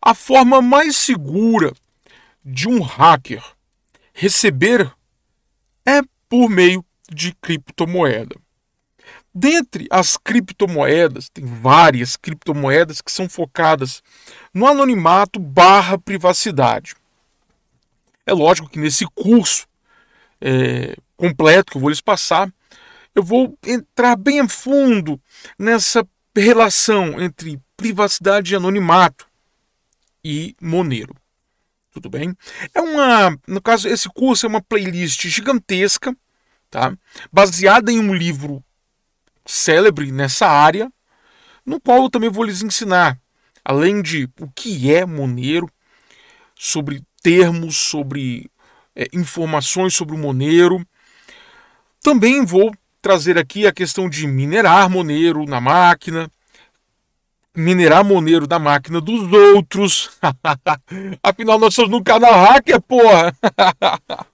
A forma mais segura de um hacker receber é por meio de criptomoeda. Dentre as criptomoedas, tem várias criptomoedas que são focadas no anonimato barra privacidade. É lógico que nesse curso é, completo que eu vou lhes passar, eu vou entrar bem a fundo nessa relação entre privacidade e anonimato e Monero. Tudo bem? É uma, no caso, esse curso é uma playlist gigantesca, tá? Baseada em um livro célebre nessa área, no qual eu também vou lhes ensinar, além de o que é Monero, sobre termos, sobre é, informações sobre o Monero. Também vou trazer aqui a questão de minerar Monero na máquina, minerar Moneiro da máquina dos outros. Afinal, nós somos no canal hacker, porra!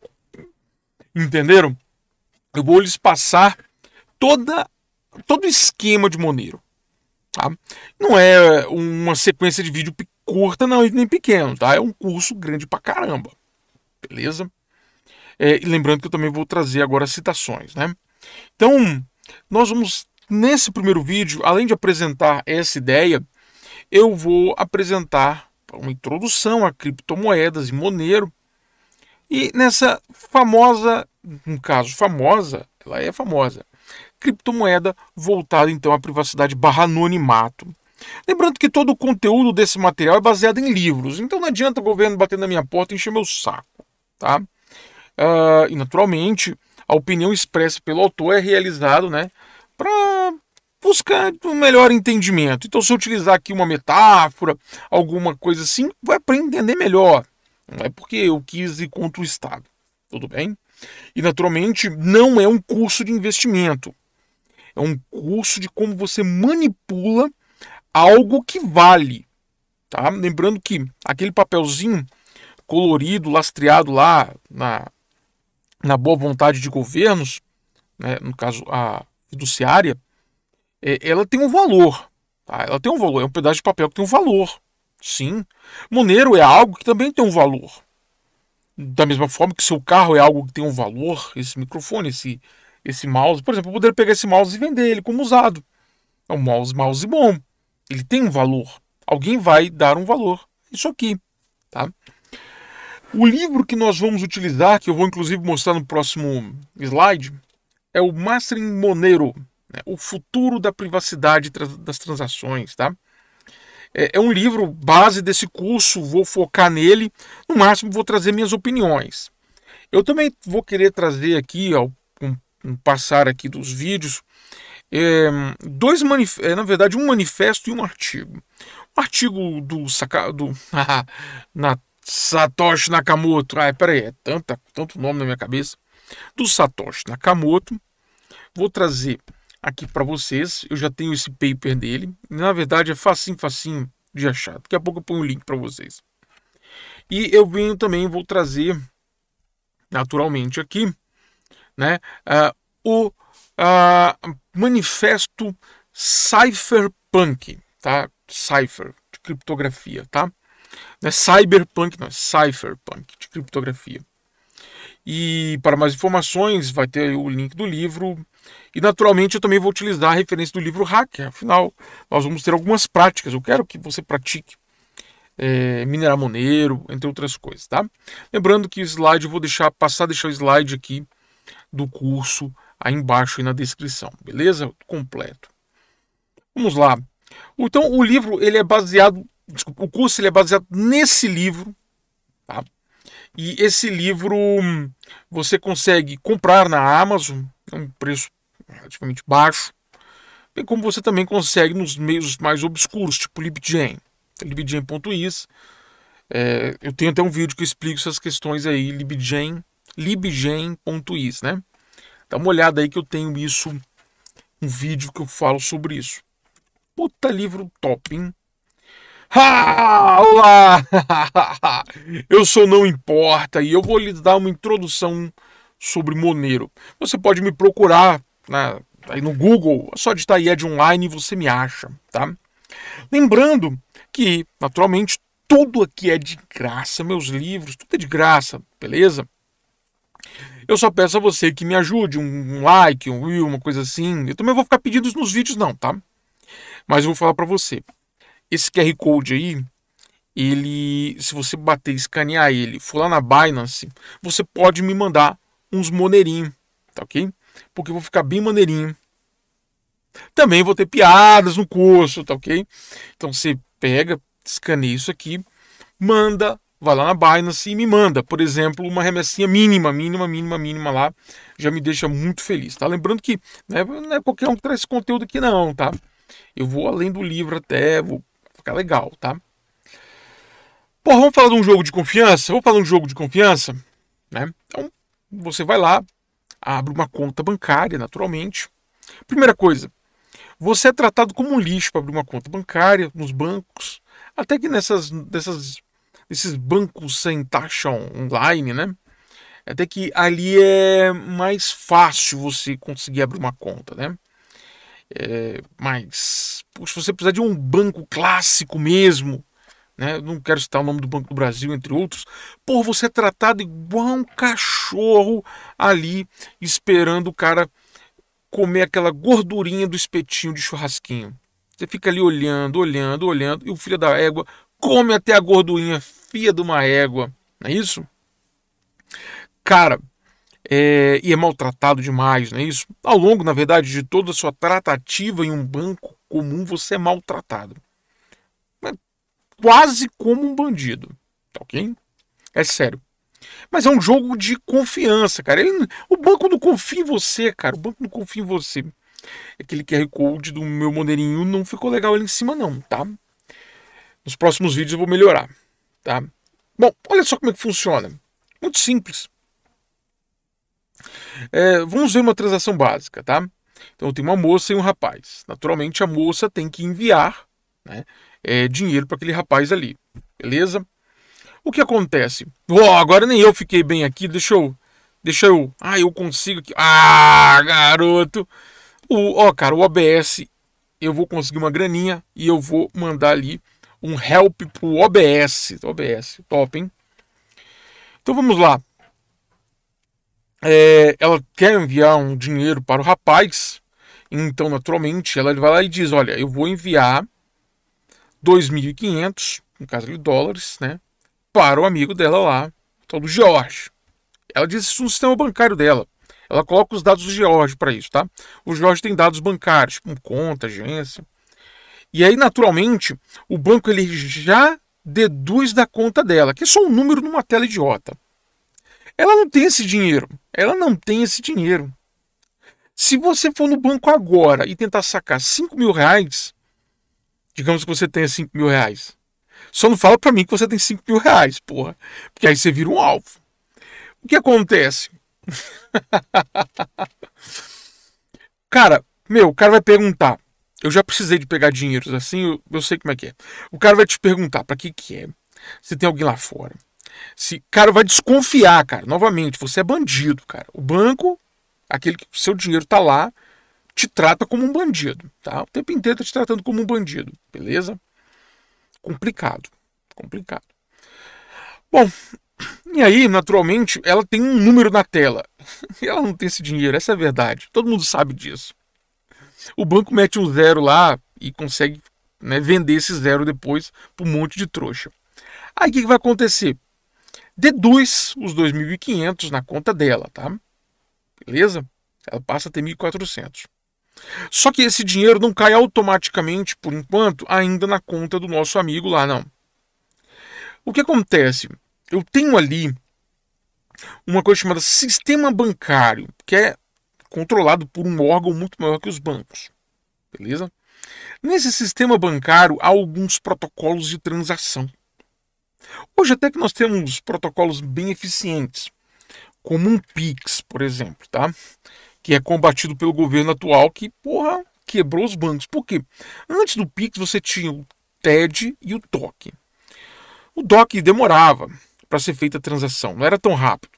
Entenderam? Eu vou lhes passar toda, todo o esquema de Moneiro. Tá? Não é uma sequência de vídeo curta, não, nem pequeno, tá? É um curso grande pra caramba. Beleza? É, e lembrando que eu também vou trazer agora citações, né? Então, nós vamos Nesse primeiro vídeo, além de apresentar essa ideia, eu vou apresentar uma introdução a criptomoedas e Monero. E nessa famosa, no caso famosa, ela é famosa, criptomoeda voltada então à privacidade barra anonimato. Lembrando que todo o conteúdo desse material é baseado em livros, então não adianta o governo bater na minha porta e encher meu saco, tá? Uh, e naturalmente, a opinião expressa pelo autor é realizada né, para buscar um melhor entendimento. Então, se eu utilizar aqui uma metáfora, alguma coisa assim, vai para entender melhor. Não é porque eu quis ir contra o Estado. Tudo bem? E, naturalmente, não é um curso de investimento. É um curso de como você manipula algo que vale. Tá? Lembrando que aquele papelzinho colorido, lastreado lá na, na boa vontade de governos, né, no caso a, fiduciária, é, ela tem um valor. Tá? Ela tem um valor, é um pedaço de papel que tem um valor. Sim. Monero é algo que também tem um valor. Da mesma forma que seu carro é algo que tem um valor, esse microfone, esse, esse mouse, por exemplo, eu poderia pegar esse mouse e vender ele como usado. É um mouse, mouse bom. Ele tem um valor. Alguém vai dar um valor. Isso aqui, tá? O livro que nós vamos utilizar, que eu vou inclusive mostrar no próximo slide, é o Mastering Monero, né? o futuro da privacidade das transações, tá? É, é, um livro base desse curso, vou focar nele, no máximo vou trazer minhas opiniões. Eu também vou querer trazer aqui, ao um, um passar aqui dos vídeos, é, dois é, na verdade um manifesto e um artigo. Um artigo do, Saka, do na, Satoshi Nakamoto. Ai, ah, peraí, é tanta, tanto nome na minha cabeça do Satoshi Nakamoto. Vou trazer aqui para vocês, eu já tenho esse paper dele, na verdade é facinho, facinho de achar. Daqui a pouco eu ponho o link para vocês. E eu venho também, vou trazer naturalmente aqui, né, uh, o uh, manifesto Cypherpunk, tá? Cypher, de criptografia, tá? Não é cyberpunk, não, é cypherpunk, de criptografia. E para mais informações, vai ter o link do livro. E naturalmente eu também vou utilizar a referência do livro Hacker. Afinal, nós vamos ter algumas práticas. Eu quero que você pratique é, minerar moneiro, entre outras coisas, tá? Lembrando que o slide eu vou deixar passar, deixar o slide aqui do curso aí embaixo e na descrição, beleza? Completo. Vamos lá. Então o livro ele é baseado, desculpa, o curso ele é baseado nesse livro e esse livro hum, você consegue comprar na Amazon, é um preço relativamente baixo, bem como você também consegue nos meios mais obscuros, tipo LibGen, libgen.is. É, eu tenho até um vídeo que explico essas questões aí, libgen, libgen.is, né? Dá uma olhada aí que eu tenho isso, um vídeo que eu falo sobre isso. Puta livro top, hein? olá! Eu sou Não Importa e eu vou lhe dar uma introdução sobre Monero. Você pode me procurar né, aí no Google, é só digitar IED Online e você me acha, tá? Lembrando que, naturalmente, tudo aqui é de graça, meus livros, tudo é de graça, beleza? Eu só peço a você que me ajude, um like, um view, uma coisa assim. Eu também vou ficar pedindo nos vídeos, não, tá? Mas eu vou falar para você esse QR Code aí, ele, se você bater, escanear ele, for lá na Binance, você pode me mandar uns maneirinhos, tá ok? Porque eu vou ficar bem maneirinho. Também vou ter piadas no curso, tá ok? Então você pega, escaneia isso aqui, manda, vai lá na Binance e me manda, por exemplo, uma remessinha mínima, mínima, mínima, mínima lá, já me deixa muito feliz, tá? Lembrando que né, não é qualquer um que traz esse conteúdo aqui não, tá? Eu vou além do livro até, vou ficar legal, tá? Pô, vamos falar de um jogo de confiança? Vamos falar de um jogo de confiança? Né? Então, você vai lá, abre uma conta bancária, naturalmente. Primeira coisa, você é tratado como um lixo para abrir uma conta bancária nos bancos, até que nessas, nessas, nesses bancos sem taxa online, né? Até que ali é mais fácil você conseguir abrir uma conta, né? É, mas, se você precisar de um banco clássico mesmo, né? não quero citar o nome do Banco do Brasil, entre outros, por você é tratado igual um cachorro ali esperando o cara comer aquela gordurinha do espetinho de churrasquinho. Você fica ali olhando, olhando, olhando, e o filho da égua come até a gordurinha fia de uma égua, não é isso? Cara, é, e é maltratado demais, não é isso? Ao longo, na verdade, de toda a sua tratativa em um banco comum, você é maltratado. É quase como um bandido, tá ok? É sério. Mas é um jogo de confiança, cara. Ele, o banco não confia em você, cara. O banco não confia em você. Aquele QR Code do meu maneirinho não ficou legal ali em cima, não, tá? Nos próximos vídeos eu vou melhorar, tá? Bom, olha só como é que funciona. Muito simples. É, vamos ver uma transação básica, tá? Então tem uma moça e um rapaz. Naturalmente a moça tem que enviar né, é, dinheiro para aquele rapaz ali, beleza? O que acontece? Oh, agora nem eu fiquei bem aqui, deixa eu. Deixa eu. Ah, eu consigo aqui. Ah, garoto! O, ó, cara, o OBS, eu vou conseguir uma graninha e eu vou mandar ali um help pro OBS. OBS, top, hein? Então vamos lá é, ela quer enviar um dinheiro para o rapaz, então naturalmente ela vai lá e diz: Olha, eu vou enviar 2.500, no caso de dólares, né, para o amigo dela lá, todo é do George. Ela diz isso no sistema bancário dela. Ela coloca os dados do George para isso, tá? O George tem dados bancários, tipo conta, agência. E aí, naturalmente, o banco ele já deduz da conta dela, que é só um número numa tela idiota. Ela não tem esse dinheiro. Ela não tem esse dinheiro. Se você for no banco agora e tentar sacar 5 mil reais, digamos que você tenha 5 mil reais. Só não fala para mim que você tem 5 mil reais, porra. Porque aí você vira um alvo. O que acontece? cara, meu, o cara vai perguntar. Eu já precisei de pegar dinheiros assim, eu, eu sei como é que é. O cara vai te perguntar para que que é. Se tem alguém lá fora. Se, cara, vai desconfiar, cara. Novamente, você é bandido, cara. O banco, aquele que seu dinheiro tá lá, te trata como um bandido, tá? O tempo inteiro tá te tratando como um bandido, beleza? Complicado, complicado. Bom, e aí, naturalmente, ela tem um número na tela. E ela não tem esse dinheiro, essa é a verdade. Todo mundo sabe disso. O banco mete um zero lá e consegue né, vender esse zero depois para um monte de trouxa. Aí o que, que vai acontecer? deduz os 2.500 na conta dela, tá? Beleza? Ela passa a ter 1.400. Só que esse dinheiro não cai automaticamente, por enquanto, ainda na conta do nosso amigo lá, não. O que acontece? Eu tenho ali uma coisa chamada sistema bancário, que é controlado por um órgão muito maior que os bancos. Beleza? Nesse sistema bancário há alguns protocolos de transação. Hoje até que nós temos protocolos bem eficientes, como um Pix, por exemplo, tá? Que é combatido pelo governo atual que, porra, quebrou os bancos. Por quê? Antes do Pix você tinha o TED e o DOC. O DOC demorava para ser feita a transação, não era tão rápido.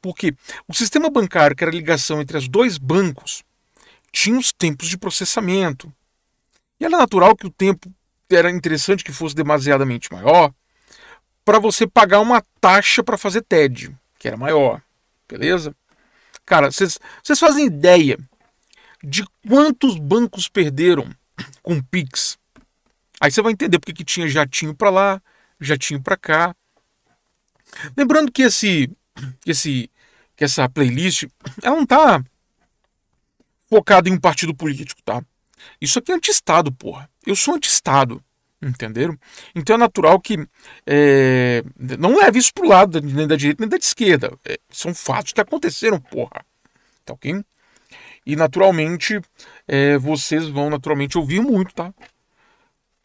Porque o sistema bancário, que era a ligação entre os dois bancos, tinha os tempos de processamento. E era natural que o tempo era interessante que fosse demasiadamente maior, para você pagar uma taxa para fazer TED, que era maior, beleza? Cara, vocês fazem ideia de quantos bancos perderam com Pix? Aí você vai entender porque que tinha jatinho para lá, jatinho para cá. Lembrando que esse, esse, que essa playlist, ela não tá focada em um partido político, tá? Isso aqui é anti-estado, porra. Eu sou anti-estado. Entenderam? Então é natural que é, não leve isso para o lado nem da direita nem da esquerda. É, são fatos que aconteceram, porra. Tá ok? E naturalmente, é, vocês vão naturalmente ouvir muito, tá?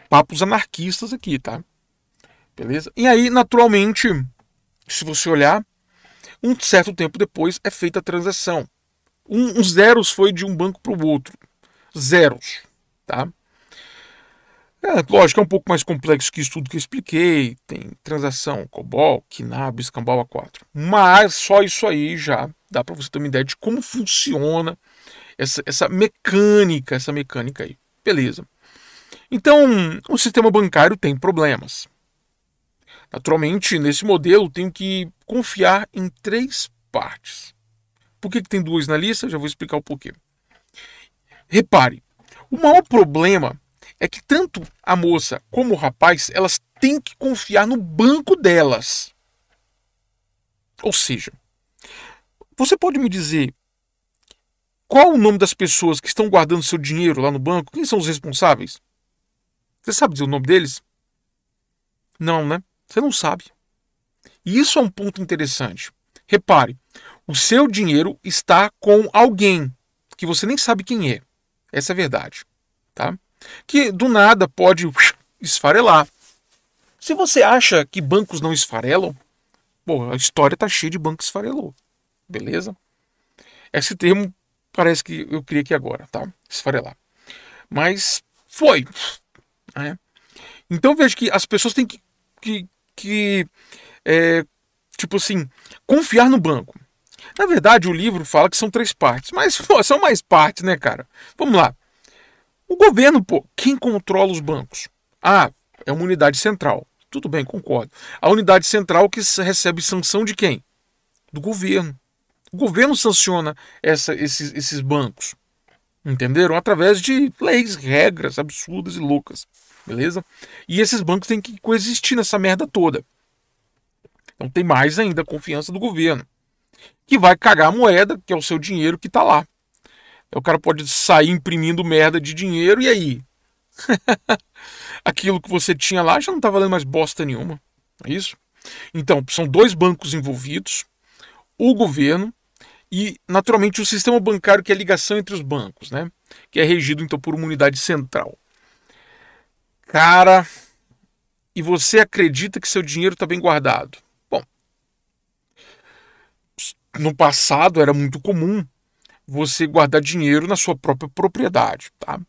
Papos anarquistas aqui, tá? Beleza? E aí, naturalmente, se você olhar, um certo tempo depois é feita a transação. Um, um zeros foi de um banco para o outro. Zeros, tá? É, lógico, é um pouco mais complexo que isso tudo que eu expliquei. Tem transação, COBOL, KINAB, Escambau A4. Mas só isso aí já dá para você ter uma ideia de como funciona essa, essa mecânica, essa mecânica aí. Beleza. Então, o sistema bancário tem problemas. Naturalmente, nesse modelo, tenho que confiar em três partes. Por que, que tem duas na lista? Já vou explicar o porquê. Repare, o maior problema é que tanto a moça como o rapaz, elas têm que confiar no banco delas. Ou seja, você pode me dizer qual o nome das pessoas que estão guardando seu dinheiro lá no banco? Quem são os responsáveis? Você sabe dizer o nome deles? Não, né? Você não sabe. E isso é um ponto interessante. Repare, o seu dinheiro está com alguém que você nem sabe quem é. Essa é a verdade, tá? que do nada pode esfarelar. Se você acha que bancos não esfarelam, bom, a história tá cheia de bancos esfarelou, beleza? Esse termo parece que eu criei aqui agora, tá? Esfarelar. Mas foi. Né? Então veja que as pessoas têm que, que, que é, tipo assim, confiar no banco. Na verdade, o livro fala que são três partes, mas pô, são mais partes, né, cara? Vamos lá. O governo, pô, quem controla os bancos? Ah, é uma unidade central. Tudo bem, concordo. A unidade central que recebe sanção de quem? Do governo. O governo sanciona essa, esses, esses bancos. Entenderam? Através de leis, regras absurdas e loucas. Beleza? E esses bancos têm que coexistir nessa merda toda. Então tem mais ainda a confiança do governo. Que vai cagar a moeda, que é o seu dinheiro que está lá. O cara pode sair imprimindo merda de dinheiro e aí? Aquilo que você tinha lá já não tá valendo mais bosta nenhuma. É isso? Então, são dois bancos envolvidos, o governo e, naturalmente, o sistema bancário, que é a ligação entre os bancos, né? Que é regido, então, por uma unidade central. Cara, e você acredita que seu dinheiro está bem guardado? Bom, no passado era muito comum você guardar dinheiro na sua própria propriedade, tá?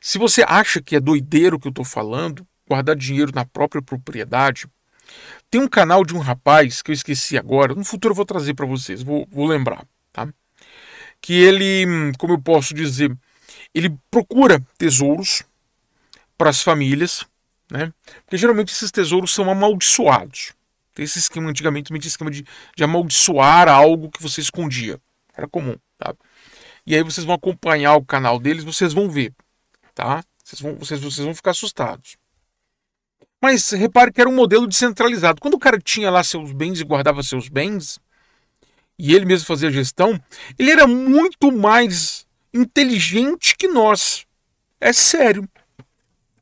Se você acha que é doideiro que eu estou falando, guardar dinheiro na própria propriedade, tem um canal de um rapaz que eu esqueci agora, no futuro eu vou trazer para vocês, vou, vou lembrar, tá? Que ele, como eu posso dizer, ele procura tesouros para as famílias, né? Porque geralmente esses tesouros são amaldiçoados. Tem esse esquema antigamente, tinha esquema de, de amaldiçoar algo que você escondia. Era comum. E aí vocês vão acompanhar o canal deles, vocês vão ver, tá? Vocês vão, vocês, vocês vão ficar assustados. Mas repare que era um modelo descentralizado. Quando o cara tinha lá seus bens e guardava seus bens, e ele mesmo fazia gestão, ele era muito mais inteligente que nós. É sério.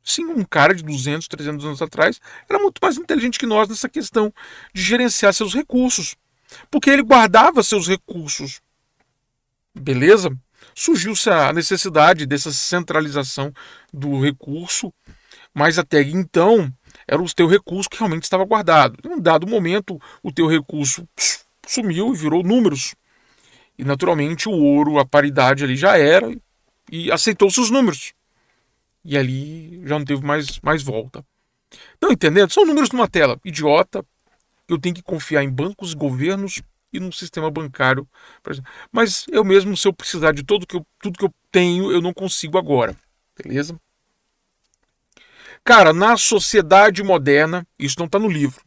Sim, um cara de 200, 300 anos atrás era muito mais inteligente que nós nessa questão de gerenciar seus recursos. Porque ele guardava seus recursos. Beleza? Surgiu-se a necessidade dessa centralização do recurso, mas até então era o teu recurso que realmente estava guardado. Em um dado momento, o teu recurso sumiu e virou números. E naturalmente o ouro, a paridade ali já era e aceitou-se os números. E ali já não teve mais, mais volta. Não entendendo? São números numa tela idiota. Eu tenho que confiar em bancos e governos e no sistema bancário. Mas eu mesmo, se eu precisar de todo que eu, tudo que eu tenho, eu não consigo agora. Beleza? Cara, na sociedade moderna, isso não está no livro.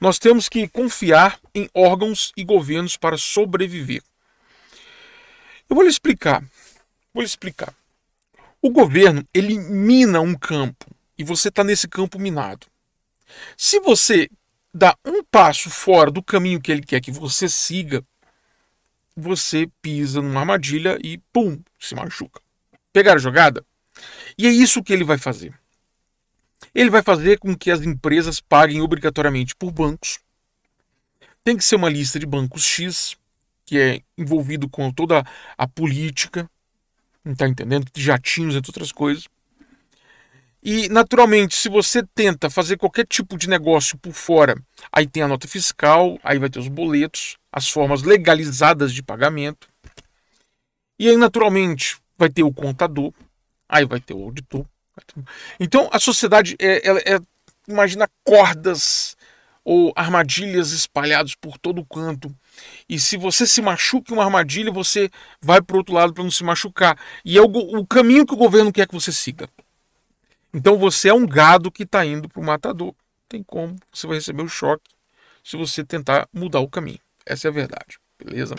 Nós temos que confiar em órgãos e governos para sobreviver. Eu vou lhe explicar. Vou lhe explicar. O governo, ele mina um campo e você está nesse campo minado. Se você dá um passo fora do caminho que ele quer que você siga, você pisa numa armadilha e pum, se machuca. Pegaram a jogada? E é isso que ele vai fazer. Ele vai fazer com que as empresas paguem obrigatoriamente por bancos. Tem que ser uma lista de bancos X, que é envolvido com toda a política, não está entendendo? Jatinhos, entre outras coisas. E, naturalmente, se você tenta fazer qualquer tipo de negócio por fora, aí tem a nota fiscal, aí vai ter os boletos, as formas legalizadas de pagamento. E aí, naturalmente, vai ter o contador, aí vai ter o auditor. Então, a sociedade é, é, imagina cordas ou armadilhas espalhadas por todo canto. E se você se machuca em uma armadilha, você vai para o outro lado para não se machucar. E é o, o caminho que o governo quer que você siga. Então você é um gado que está indo para o matador. Tem como, você vai receber o choque se você tentar mudar o caminho. Essa é a verdade, beleza?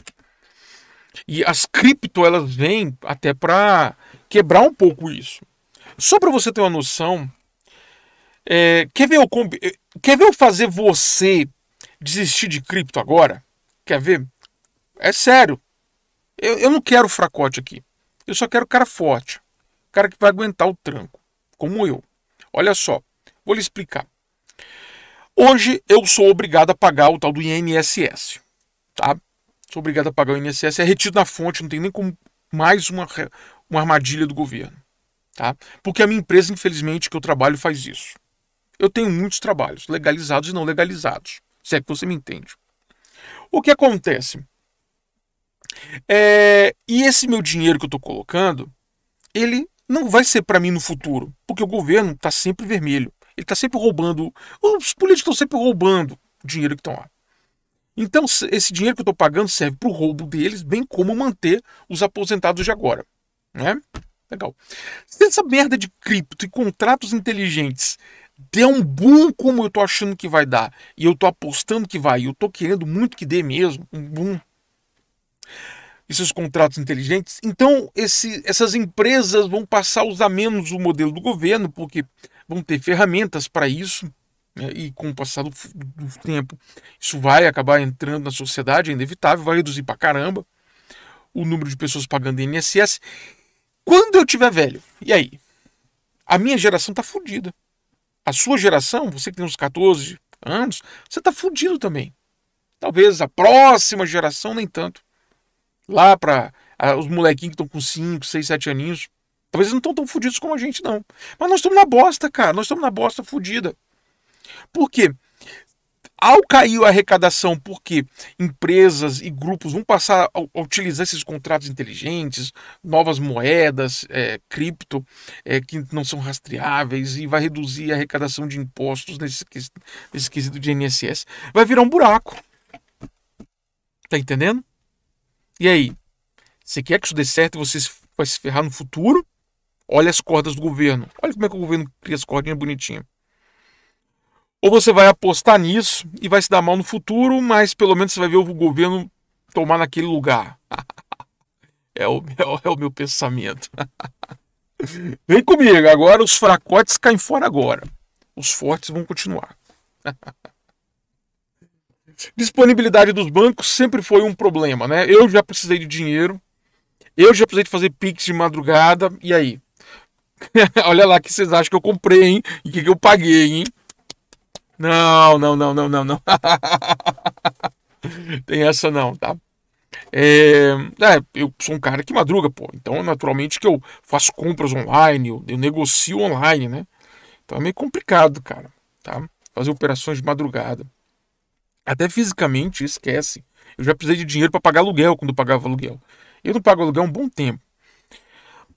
E as cripto elas vêm até para quebrar um pouco isso. Só para você ter uma noção, é, quer ver eu eh, quer ver eu fazer você desistir de cripto agora? Quer ver? É sério. Eu, eu não quero fracote aqui. Eu só quero cara forte, cara que vai aguentar o tranco como eu. Olha só, vou lhe explicar. Hoje eu sou obrigado a pagar o tal do INSS, tá? Sou obrigado a pagar o INSS, é retido na fonte, não tem nem como mais uma, uma armadilha do governo, tá? Porque a minha empresa, infelizmente, que eu trabalho faz isso. Eu tenho muitos trabalhos, legalizados e não legalizados, se é que você me entende. O que acontece? É, e esse meu dinheiro que eu estou colocando, ele não vai ser para mim no futuro, porque o governo está sempre vermelho. Ele está sempre roubando. Os políticos estão sempre roubando o dinheiro que estão lá. Então, esse dinheiro que eu estou pagando serve para o roubo deles, bem como manter os aposentados de agora. Né? Legal. Se essa merda de cripto e contratos inteligentes der um boom como eu estou achando que vai dar, e eu estou apostando que vai, e eu estou querendo muito que dê mesmo, um boom e seus contratos inteligentes, então esse, essas empresas vão passar a usar menos o modelo do governo, porque vão ter ferramentas para isso, né? e com o passar do, do, tempo, isso vai acabar entrando na sociedade, é inevitável, vai reduzir para caramba o número de pessoas pagando INSS. Quando eu tiver velho, e aí? A minha geração está fodida. A sua geração, você que tem uns 14 anos, você está fodido também. Talvez a próxima geração nem tanto lá para os molequinhos que estão com 5, 6, 7 aninhos. Talvez eles não estão tão fudidos como a gente, não. Mas nós estamos na bosta, cara. Nós estamos na bosta fudida. Por quê? Ao cair a arrecadação, porque empresas e grupos vão passar a utilizar esses contratos inteligentes, novas moedas, é, cripto, é, que não são rastreáveis, e vai reduzir a arrecadação de impostos nesse, nesse quesito de INSS, vai virar um buraco. Tá entendendo? E aí? Você quer que isso dê certo e você vai se ferrar no futuro? Olha as cordas do governo. Olha como é que o governo cria as cordinhas bonitinhas. Ou você vai apostar nisso e vai se dar mal no futuro, mas pelo menos você vai ver o governo tomar naquele lugar. é, o, meu, é o meu pensamento. Vem comigo, agora os fracotes caem fora agora. Os fortes vão continuar. disponibilidade dos bancos sempre foi um problema, né? Eu já precisei de dinheiro, eu já precisei de fazer Pix de madrugada, e aí? Olha lá que vocês acham que eu comprei, hein? E que, que eu paguei, hein? Não, não, não, não, não, não. Tem essa não, tá? É, é, eu sou um cara que madruga, pô. Então, naturalmente que eu faço compras online, eu, eu negocio online, né? Então é meio complicado, cara, tá? Fazer operações de madrugada. Até fisicamente, esquece. Eu já precisei de dinheiro para pagar aluguel quando eu pagava aluguel. Eu não pago aluguel há um bom tempo.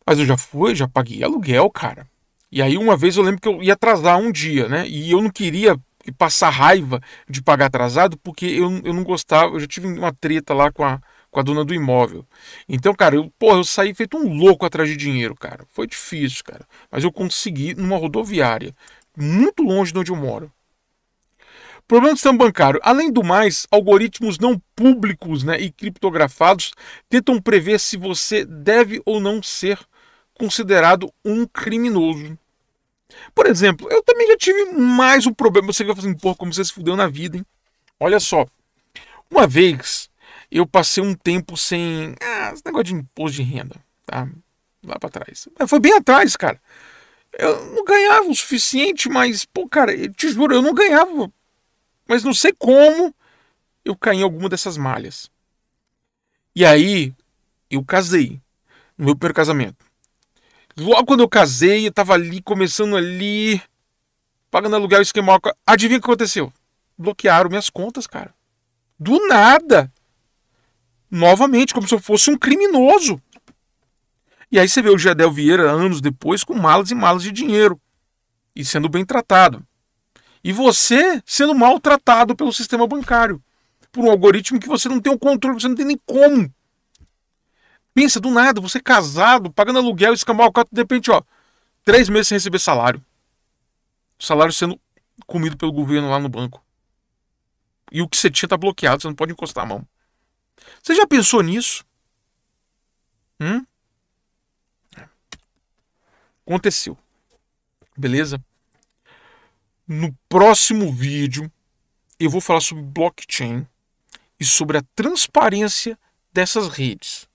Mas eu já fui, já paguei aluguel, cara. E aí uma vez eu lembro que eu ia atrasar um dia, né? E eu não queria passar raiva de pagar atrasado porque eu, eu não gostava. Eu já tive uma treta lá com a, com a dona do imóvel. Então, cara, eu, porra, eu saí feito um louco atrás de dinheiro, cara. Foi difícil, cara. Mas eu consegui numa rodoviária, muito longe de onde eu moro. Problema do sistema bancário. Além do mais, algoritmos não públicos né, e criptografados tentam prever se você deve ou não ser considerado um criminoso. Por exemplo, eu também já tive mais um problema. Você vai falar assim, pô, como você se fudeu na vida, hein? Olha só. Uma vez eu passei um tempo sem. Ah, esse negócio de imposto de renda, tá? Lá pra trás. Mas foi bem atrás, cara. Eu não ganhava o suficiente, mas, pô, cara, eu te juro, eu não ganhava mas não sei como eu caí em alguma dessas malhas. E aí eu casei, no meu primeiro casamento. Logo quando eu casei, eu tava ali, começando ali, pagando aluguel, esquema. É adivinha o que aconteceu? Bloquearam minhas contas, cara. Do nada. Novamente, como se eu fosse um criminoso. E aí você vê o Jadel Vieira anos depois com malas e malas de dinheiro e sendo bem tratado. E você sendo maltratado pelo sistema bancário, por um algoritmo que você não tem o controle, você não tem nem como. Pensa do nada, você casado, pagando aluguel, escambar o carro, de repente, ó, três meses sem receber salário. salário sendo comido pelo governo lá no banco. E o que você tinha tá bloqueado, você não pode encostar a mão. Você já pensou nisso? Hum? Aconteceu. Beleza? No próximo vídeo, eu vou falar sobre blockchain e sobre a transparência dessas redes.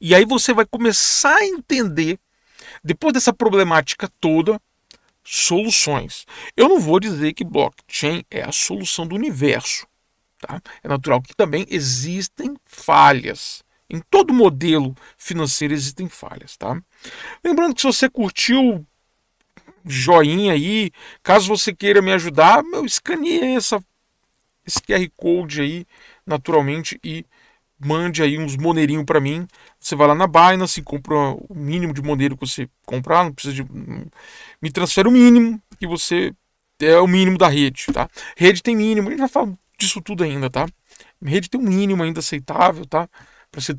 E aí você vai começar a entender, depois dessa problemática toda, soluções. Eu não vou dizer que blockchain é a solução do universo. Tá? É natural que também existem falhas. Em todo modelo financeiro existem falhas. Tá? Lembrando que se você curtiu joinha aí. Caso você queira me ajudar, meu, escaneie essa, esse QR Code aí, naturalmente, e mande aí uns moneirinhos para mim. Você vai lá na Binance, compra o mínimo de moneiro que você comprar, não precisa de. Me transfere o mínimo que você. É o mínimo da rede, tá? Rede tem mínimo, a gente vai falar disso tudo ainda, tá? Rede tem um mínimo ainda aceitável, tá? Para ser,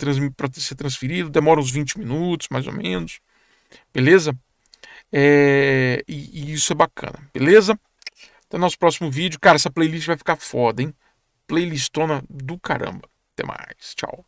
ser transferido, demora uns 20 minutos, mais ou menos. Beleza? É, e, e, isso é bacana, beleza? Até nosso próximo vídeo. Cara, essa playlist vai ficar foda, hein? Playlistona do caramba. Até mais. Tchau.